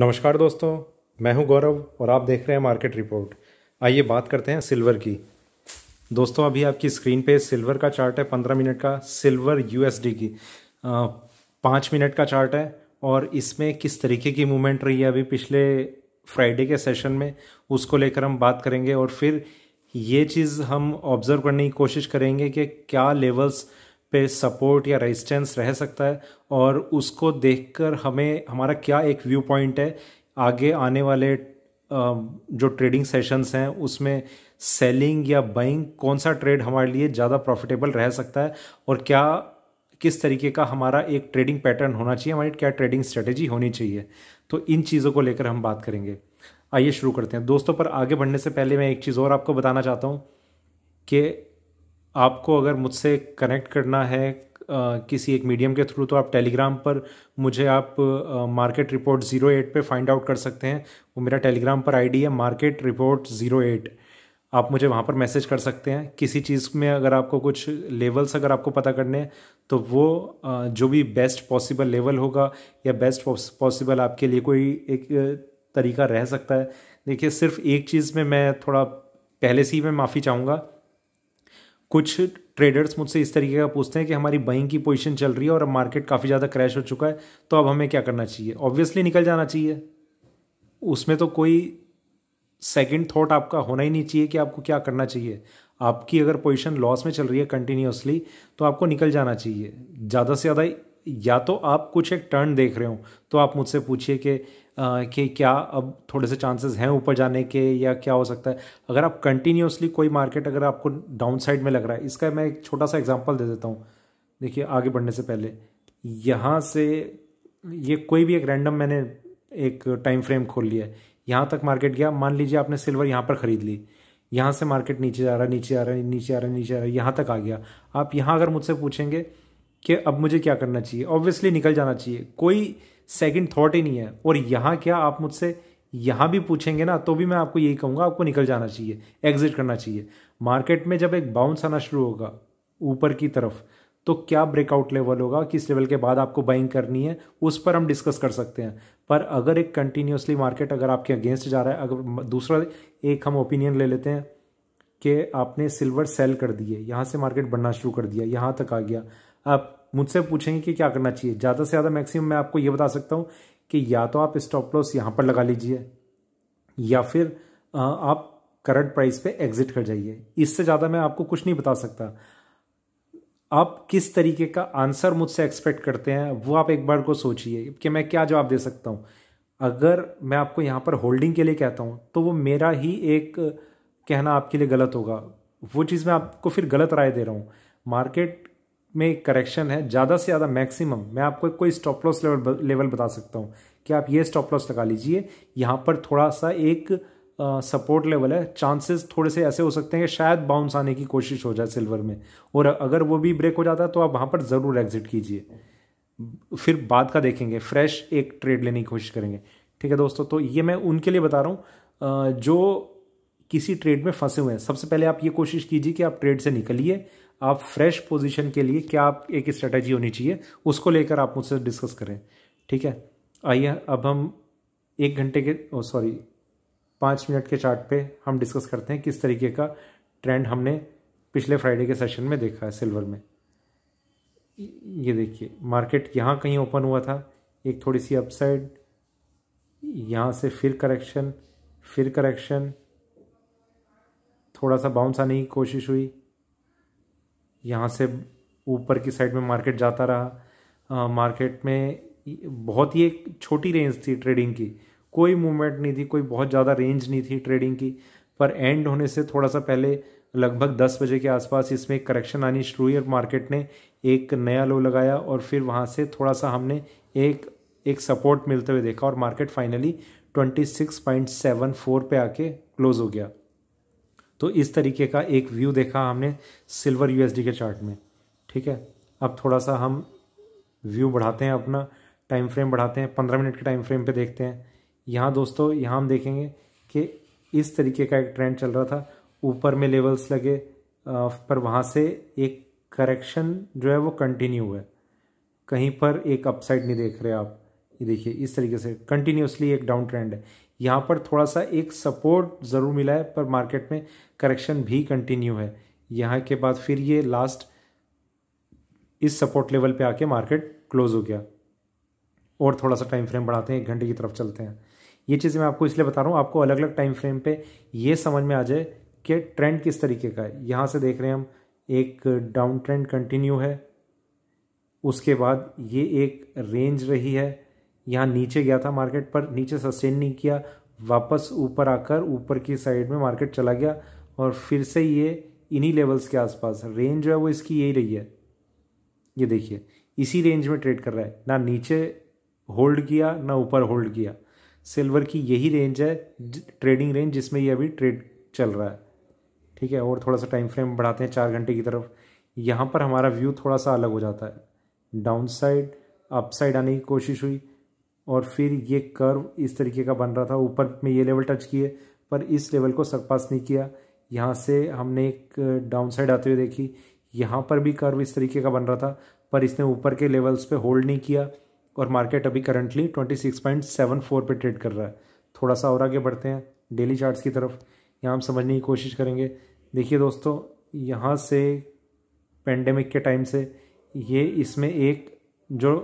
नमस्कार दोस्तों मैं हूं गौरव और आप देख रहे हैं मार्केट रिपोर्ट आइए बात करते हैं सिल्वर की दोस्तों अभी आपकी स्क्रीन पे सिल्वर का चार्ट है पंद्रह मिनट का सिल्वर यूएसडी की पाँच मिनट का चार्ट है और इसमें किस तरीके की मूवमेंट रही है अभी पिछले फ्राइडे के सेशन में उसको लेकर हम बात करेंगे और फिर ये चीज़ हम ऑब्ज़र्व करने की कोशिश करेंगे कि क्या लेवल्स पे सपोर्ट या रेजिस्टेंस रह सकता है और उसको देखकर हमें हमारा क्या एक व्यू पॉइंट है आगे आने वाले जो ट्रेडिंग सेशंस हैं उसमें सेलिंग या बाइंग कौन सा ट्रेड हमारे लिए ज़्यादा प्रॉफिटेबल रह सकता है और क्या किस तरीके का हमारा एक ट्रेडिंग पैटर्न होना चाहिए हमारी क्या ट्रेडिंग स्ट्रेटेजी होनी चाहिए तो इन चीज़ों को लेकर हम बात करेंगे आइए शुरू करते हैं दोस्तों पर आगे बढ़ने से पहले मैं एक चीज़ और आपको बताना चाहता हूँ कि आपको अगर मुझसे कनेक्ट करना है किसी एक मीडियम के थ्रू तो आप टेलीग्राम पर मुझे आप मार्केट रिपोर्ट ज़ीरो एट पर फाइंड आउट कर सकते हैं वो मेरा टेलीग्राम पर आईडी है मार्केट रिपोर्ट ज़ीरो एट आप मुझे वहाँ पर मैसेज कर सकते हैं किसी चीज़ में अगर आपको कुछ लेवल्स अगर आपको पता करने हैं तो वो जो भी बेस्ट पॉसिबल लेवल होगा या बेस्ट पॉसिबल आपके लिए कोई एक तरीका रह सकता है देखिए सिर्फ एक चीज़ में मैं थोड़ा पहले से ही मैं माफ़ी चाहूँगा कुछ ट्रेडर्स मुझसे इस तरीके का पूछते हैं कि हमारी बाइंग की पोजीशन चल रही है और अब मार्केट काफ़ी ज़्यादा क्रैश हो चुका है तो अब हमें क्या करना चाहिए ऑब्वियसली निकल जाना चाहिए उसमें तो कोई सेकेंड थाट आपका होना ही नहीं चाहिए कि आपको क्या करना चाहिए आपकी अगर पोजिशन लॉस में चल रही है कंटिन्यूसली तो आपको निकल जाना चाहिए ज़्यादा से ज़्यादा या तो आप कुछ एक टर्न देख रहे हो तो आप मुझसे पूछिए कि कि क्या अब थोड़े से चांसेस हैं ऊपर जाने के या क्या हो सकता है अगर आप कंटिन्यूसली कोई मार्केट अगर आपको डाउन साइड में लग रहा है इसका मैं एक छोटा सा एग्जांपल दे देता हूँ देखिए आगे बढ़ने से पहले यहाँ से ये कोई भी एक रैंडम मैंने एक टाइम फ्रेम खोल लिया है यहाँ तक मार्केट गया मान लीजिए आपने सिल्वर यहाँ पर ख़रीद ली यहाँ से मार्केट नीचे जा रहा है नीचे आ रहा है नीचे आ रहा है नीचे आ रहा है यहाँ तक आ गया आप यहाँ अगर मुझसे पूछेंगे कि अब मुझे क्या करना चाहिए ऑब्वियसली निकल जाना चाहिए कोई सेकंड थॉट ही नहीं है और यहाँ क्या आप मुझसे यहाँ भी पूछेंगे ना तो भी मैं आपको यही कहूँगा आपको निकल जाना चाहिए एग्जिट करना चाहिए मार्केट में जब एक बाउंस आना शुरू होगा ऊपर की तरफ तो क्या ब्रेकआउट लेवल होगा किस लेवल के बाद आपको बाइंग करनी है उस पर हम डिस्कस कर सकते हैं पर अगर एक कंटिन्यूसली मार्केट अगर आपके अगेंस्ट जा रहा है अगर दूसरा एक हम ओपिनियन ले लेते हैं कि आपने सिल्वर सेल कर दिए यहाँ से मार्केट बढ़ना शुरू कर दिया यहाँ तक आ गया आप मुझसे पूछेंगे कि क्या करना चाहिए ज़्यादा से ज़्यादा मैक्सिमम मैं आपको ये बता सकता हूँ कि या तो आप स्टॉप लॉस यहाँ पर लगा लीजिए या फिर आप करंट प्राइस पे एग्जिट कर जाइए इससे ज़्यादा मैं आपको कुछ नहीं बता सकता आप किस तरीके का आंसर मुझसे एक्सपेक्ट करते हैं वो आप एक बार को सोचिए कि मैं क्या जवाब दे सकता हूँ अगर मैं आपको यहाँ पर होल्डिंग के लिए कहता हूँ तो वो मेरा ही एक कहना आपके लिए गलत होगा वो चीज़ मैं आपको फिर गलत राय दे रहा हूँ मार्केट में करेक्शन है ज़्यादा से ज़्यादा मैक्सिमम मैं आपको कोई स्टॉप लॉस लेवल लेवल बता सकता हूँ कि आप ये स्टॉप लॉस लगा लीजिए यहाँ पर थोड़ा सा एक सपोर्ट लेवल है चांसेस थोड़े से ऐसे हो सकते हैं कि शायद बाउंस आने की कोशिश हो जाए सिल्वर में और अगर वो भी ब्रेक हो जाता है तो आप वहाँ पर ज़रूर एग्जिट कीजिए फिर बाद का देखेंगे फ्रेश एक ट्रेड लेने की कोशिश करेंगे ठीक है दोस्तों तो ये मैं उनके लिए बता रहा हूँ जो किसी ट्रेड में फंसे हुए हैं सबसे पहले आप ये कोशिश कीजिए कि आप ट्रेड से निकलिए आप फ्रेश पोजीशन के लिए क्या आप एक स्ट्रेटजी होनी चाहिए उसको लेकर आप मुझसे डिस्कस करें ठीक है आइए अब हम एक घंटे के ओ सॉरी पाँच मिनट के चार्ट पे हम डिस्कस करते हैं किस तरीके का ट्रेंड हमने पिछले फ्राइडे के सेशन में देखा है सिल्वर में ये देखिए मार्केट यहाँ कहीं ओपन हुआ था एक थोड़ी सी अपसाइड यहाँ से फिर करेक्शन फिर करेक्शन थोड़ा सा बाउंस आने की कोशिश हुई यहाँ से ऊपर की साइड में मार्केट जाता रहा मार्केट में बहुत ही एक छोटी रेंज थी ट्रेडिंग की कोई मूवमेंट नहीं थी कोई बहुत ज़्यादा रेंज नहीं थी ट्रेडिंग की पर एंड होने से थोड़ा सा पहले लगभग दस बजे के आसपास इसमें एक करेक्शन आनी शुरू हुई और मार्केट ने एक नया लो लगाया और फिर वहाँ से थोड़ा सा हमने एक एक सपोर्ट मिलते हुए देखा और market finally twenty six point seven four पे आके क्लोज़ हो गया तो इस तरीके का एक व्यू देखा हमने सिल्वर यूएसडी के चार्ट में ठीक है अब थोड़ा सा हम व्यू बढ़ाते हैं अपना टाइम फ्रेम बढ़ाते हैं पंद्रह मिनट के टाइम फ्रेम पे देखते हैं यहाँ दोस्तों यहाँ हम देखेंगे कि इस तरीके का एक ट्रेंड चल रहा था ऊपर में लेवल्स लगे पर वहाँ से एक करेक्शन जो है वो कंटिन्यू है कहीं पर एक अपसाइड नहीं देख रहे आप ये देखिए इस तरीके से कंटिन्यूसली एक डाउन ट्रेंड है यहाँ पर थोड़ा सा एक सपोर्ट ज़रूर मिला है पर मार्केट में करेक्शन भी कंटिन्यू है यहाँ के बाद फिर ये लास्ट इस सपोर्ट लेवल पे आके मार्केट क्लोज़ हो गया और थोड़ा सा टाइम फ्रेम बढ़ाते हैं एक घंटे की तरफ चलते हैं ये चीज़ें मैं आपको इसलिए बता रहा हूँ आपको अलग अलग टाइम फ्रेम पे ये समझ में आ जाए कि ट्रेंड किस तरीके का है यहाँ से देख रहे हैं हम एक डाउन ट्रेंड कंटिन्यू है उसके बाद ये एक रेंज रही है यहाँ नीचे गया था मार्केट पर नीचे सस्टेन नहीं किया वापस ऊपर आकर ऊपर की साइड में मार्केट चला गया और फिर से ये इन्हीं लेवल्स के आसपास रेंज जो है वो इसकी यही रही है ये देखिए इसी रेंज में ट्रेड कर रहा है ना नीचे होल्ड किया ना ऊपर होल्ड किया सिल्वर की यही रेंज है ट्रेडिंग रेंज जिसमें ये अभी ट्रेड चल रहा है ठीक है और थोड़ा सा टाइम फ्रेम बढ़ाते हैं चार घंटे की तरफ यहाँ पर हमारा व्यू थोड़ा सा अलग हो जाता है डाउन साइड अप साइड आने की कोशिश हुई और फिर ये कर्व इस तरीके का बन रहा था ऊपर में ये लेवल टच किए पर इस लेवल को सरपास नहीं किया यहाँ से हमने एक डाउन साइड आते हुए देखी यहाँ पर भी कर्व इस तरीके का बन रहा था पर इसने ऊपर के लेवल्स पे होल्ड नहीं किया और मार्केट अभी करंटली 26.74 पे ट्रेड कर रहा है थोड़ा सा और आगे बढ़ते हैं डेली चार्ट्स की तरफ यहाँ हम समझने की कोशिश करेंगे देखिए दोस्तों यहाँ से पेंडेमिक के टाइम से ये इसमें एक जो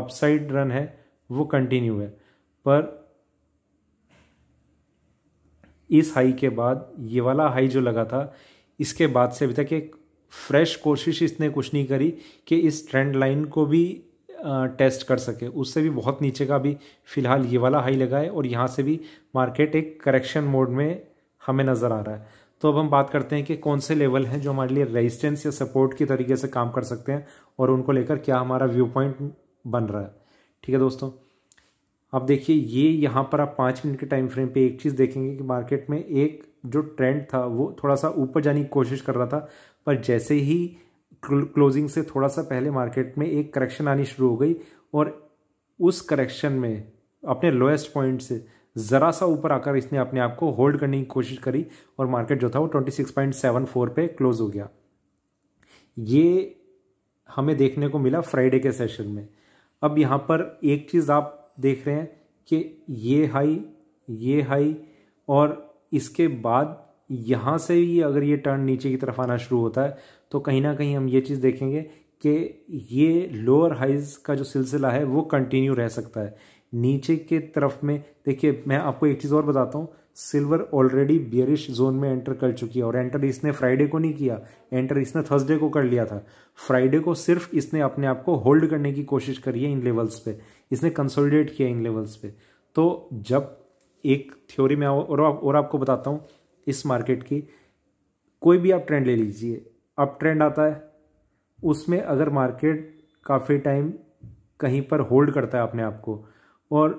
अपसाइड रन है वो कंटिन्यू है पर इस हाई के बाद ये वाला हाई जो लगा था इसके बाद से अभी तक एक फ्रेश कोशिश इसने कुछ नहीं करी कि इस ट्रेंड लाइन को भी टेस्ट कर सके उससे भी बहुत नीचे का भी फ़िलहाल ये वाला हाई लगा है और यहाँ से भी मार्केट एक करेक्शन मोड में हमें नज़र आ रहा है तो अब हम बात करते हैं कि कौन से लेवल हैं जो हमारे लिए रेजिस्टेंस या सपोर्ट की तरीके से काम कर सकते हैं और उनको लेकर क्या हमारा व्यू पॉइंट बन रहा है ठीक है दोस्तों अब देखिए ये यहाँ पर आप पाँच मिनट के टाइम फ्रेम पे एक चीज़ देखेंगे कि मार्केट में एक जो ट्रेंड था वो थोड़ा सा ऊपर जाने की कोशिश कर रहा था पर जैसे ही क्लोजिंग से थोड़ा सा पहले मार्केट में एक करेक्शन आनी शुरू हो गई और उस करेक्शन में अपने लोएस्ट पॉइंट से ज़रा सा ऊपर आकर इसने अपने आप को होल्ड करने की कोशिश करी और मार्केट जो था वो 26.74 पे क्लोज हो गया ये हमें देखने को मिला फ्राइडे के सेशन में अब यहाँ पर एक चीज़ आप देख रहे हैं कि ये हाई ये हाई और इसके बाद यहाँ से ही अगर ये टर्न नीचे की तरफ आना शुरू होता है तो कहीं ना कहीं हम ये चीज़ देखेंगे कि ये लोअर हाइज का जो सिलसिला है वो कंटिन्यू रह सकता है नीचे के तरफ में देखिए मैं आपको एक चीज़ और बताता हूँ सिल्वर ऑलरेडी बियरिश जोन में एंटर कर चुकी है और एंटर इसने फ्राइडे को नहीं किया एंटर इसने थर्सडे को कर लिया था फ्राइडे को सिर्फ इसने अपने आप को होल्ड करने की कोशिश करी है इन लेवल्स पे इसने कंसोलिडेट किया इन लेवल्स पे तो जब एक थ्योरी में और आप, और आपको बताता हूँ इस मार्केट की कोई भी आप ट्रेंड ले लीजिए अप ट्रेंड आता है उसमें अगर मार्केट काफ़ी टाइम कहीं पर होल्ड करता है अपने आप को और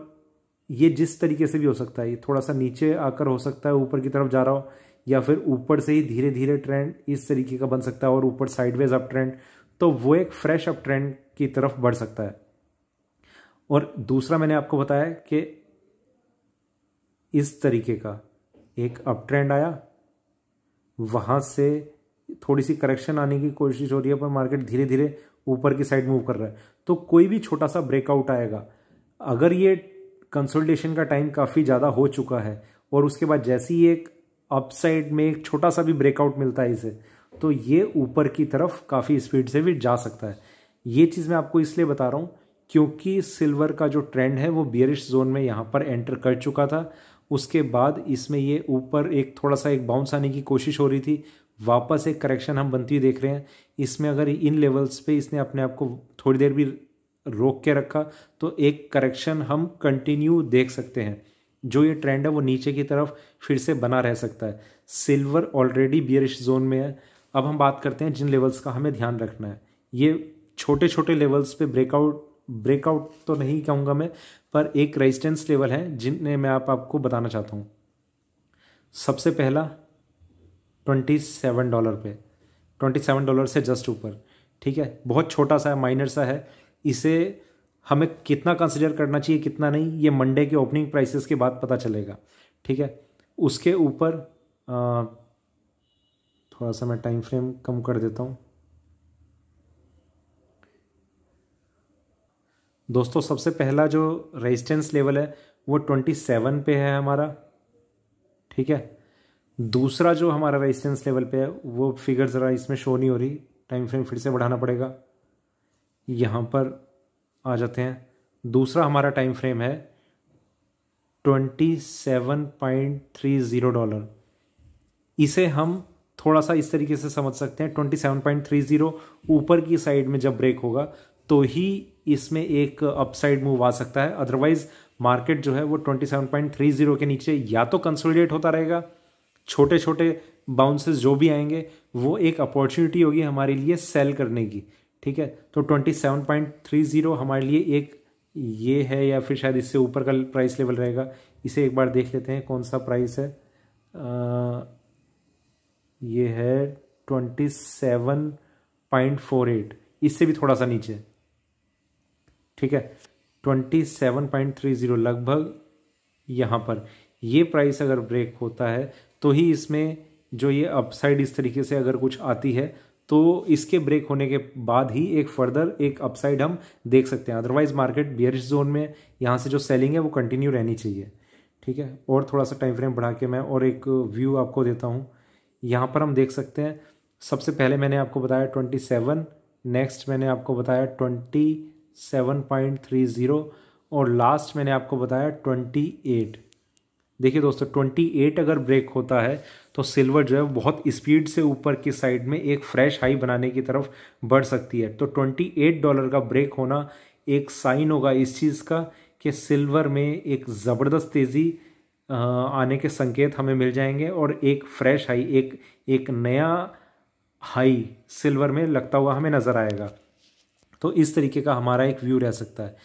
ये जिस तरीके से भी हो सकता है ये थोड़ा सा नीचे आकर हो सकता है ऊपर की तरफ जा रहा हो या फिर ऊपर से ही धीरे धीरे ट्रेंड इस तरीके का बन सकता है और ऊपर साइडवेज अप ट्रेंड तो वो एक फ्रेश अप ट्रेंड की तरफ बढ़ सकता है और दूसरा मैंने आपको बताया कि इस तरीके का एक अप ट्रेंड आया वहां से थोड़ी सी करेक्शन आने की कोशिश हो रही है पर मार्केट धीरे धीरे ऊपर की साइड मूव कर रहा है तो कोई भी छोटा सा ब्रेकआउट आएगा अगर ये कंसोलिडेशन का टाइम काफ़ी ज़्यादा हो चुका है और उसके बाद जैसे ही एक अपसाइड में एक छोटा सा भी ब्रेकआउट मिलता है इसे तो ये ऊपर की तरफ काफ़ी स्पीड से भी जा सकता है ये चीज़ मैं आपको इसलिए बता रहा हूँ क्योंकि सिल्वर का जो ट्रेंड है वो बियरिश जोन में यहाँ पर एंटर कर चुका था उसके बाद इसमें ये ऊपर एक थोड़ा सा एक बाउंस आने की कोशिश हो रही थी वापस एक करेक्शन हम बनती हुई देख रहे हैं इसमें अगर इन लेवल्स पे इसने अपने आप को थोड़ी देर भी रोक के रखा तो एक करेक्शन हम कंटिन्यू देख सकते हैं जो ये ट्रेंड है वो नीचे की तरफ फिर से बना रह सकता है सिल्वर ऑलरेडी बियरिश जोन में है अब हम बात करते हैं जिन लेवल्स का हमें ध्यान रखना है ये छोटे छोटे लेवल्स पे ब्रेकआउट ब्रेकआउट तो नहीं कहूँगा मैं पर एक रेजिस्टेंस लेवल है जिन्हें मैं आप आपको बताना चाहता हूँ सबसे पहला ट्वेंटी सेवन डॉलर पे ट्वेंटी सेवन डॉलर से जस्ट ऊपर ठीक है बहुत छोटा सा है माइनर सा है इसे हमें कितना कंसिडर करना चाहिए कितना नहीं ये मंडे के ओपनिंग प्राइसेस के बाद पता चलेगा ठीक है उसके ऊपर थोड़ा सा मैं टाइम फ्रेम कम कर देता हूँ दोस्तों सबसे पहला जो रेजिस्टेंस लेवल है वो ट्वेंटी सेवन पे है हमारा ठीक है दूसरा जो हमारा रेजिस्टेंस लेवल पे है वो फिगर ज़रा इसमें शो नहीं हो रही टाइम फ्रेम फिर से बढ़ाना पड़ेगा यहाँ पर आ जाते हैं दूसरा हमारा टाइम फ्रेम है twenty seven point three zero dollar इसे हम थोड़ा सा इस तरीके से समझ सकते हैं twenty seven point three zero ऊपर की साइड में जब ब्रेक होगा तो ही इसमें एक अपसाइड मूव आ सकता है अदरवाइज मार्केट जो है वो twenty seven point three zero के नीचे या तो कंसोलिडेट होता रहेगा छोटे छोटे बाउंसेस जो भी आएंगे वो एक अपॉर्चुनिटी होगी हमारे लिए सेल करने की ठीक है तो twenty seven point three zero हमारे लिए एक ये है या फिर शायद इससे ऊपर का प्राइस लेवल रहेगा इसे एक बार देख लेते हैं कौन सा प्राइस है आ, ये है twenty seven point four eight इससे भी थोड़ा सा नीचे ठीक है twenty seven point three zero लगभग यहाँ पर ये प्राइस अगर ब्रेक होता है तो ही इसमें जो ये अपसाइड इस तरीके से अगर कुछ आती है तो इसके ब्रेक होने के बाद ही एक फर्दर एक अपसाइड हम देख सकते हैं अदरवाइज मार्केट बियरिश जोन में यहाँ से जो सेलिंग है वो कंटिन्यू रहनी चाहिए ठीक है और थोड़ा सा टाइम फ्रेम बढ़ा के मैं और एक व्यू आपको देता हूँ यहाँ पर हम देख सकते हैं सबसे पहले मैंने आपको बताया ट्वेंटी सेवन नेक्स्ट मैंने आपको बताया twenty seven point three zero और लास्ट मैंने आपको बताया ट्वेंटी एट देखिए दोस्तों ट्वेंटी एट अगर ब्रेक होता है तो सिल्वर जो है बहुत स्पीड से ऊपर की साइड में एक फ्रेश हाई बनाने की तरफ बढ़ सकती है तो 28 डॉलर का ब्रेक होना एक साइन होगा इस चीज़ का कि सिल्वर में एक ज़बरदस्त तेज़ी आने के संकेत हमें मिल जाएंगे और एक फ्रेश हाई एक एक नया हाई सिल्वर में लगता हुआ हमें नज़र आएगा तो इस तरीके का हमारा एक व्यू रह सकता है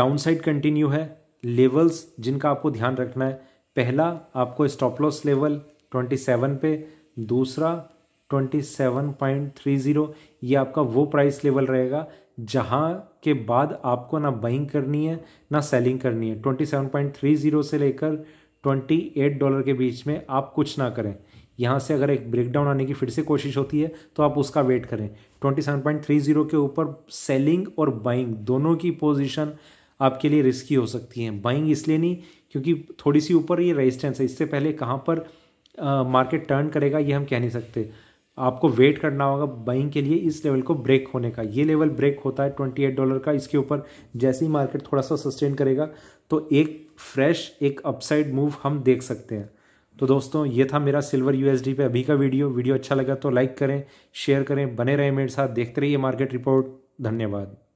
डाउनसाइड कंटिन्यू है लेवल्स जिनका आपको ध्यान रखना है पहला आपको stop loss level twenty seven पे दूसरा twenty seven point three zero ये आपका वो प्राइस लेवल रहेगा जहाँ के बाद आपको ना बाइंग करनी है ना सेलिंग करनी है twenty seven point three zero से लेकर ट्वेंटी एट डॉलर के बीच में आप कुछ ना करें यहाँ से अगर एक ब्रेकडाउन आने की फिर से कोशिश होती है तो आप उसका वेट करें twenty seven point three zero के ऊपर सेलिंग और बाइंग दोनों की पोजीशन आपके लिए रिस्की हो सकती है बाइंग इसलिए नहीं क्योंकि थोड़ी सी ऊपर ये रेजिस्टेंस है इससे पहले कहाँ पर मार्केट टर्न करेगा ये हम कह नहीं सकते आपको वेट करना होगा बाइंग के लिए इस लेवल को ब्रेक होने का ये लेवल ब्रेक होता है ट्वेंटी एट डॉलर का इसके ऊपर जैसे ही मार्केट थोड़ा सा सस्टेन करेगा तो एक फ्रेश एक अपसाइड मूव हम देख सकते हैं तो दोस्तों ये था मेरा सिल्वर यूएसडी पे अभी का वीडियो वीडियो अच्छा लगा तो लाइक करें शेयर करें बने रहें मेरे साथ देखते रहिए मार्केट रिपोर्ट धन्यवाद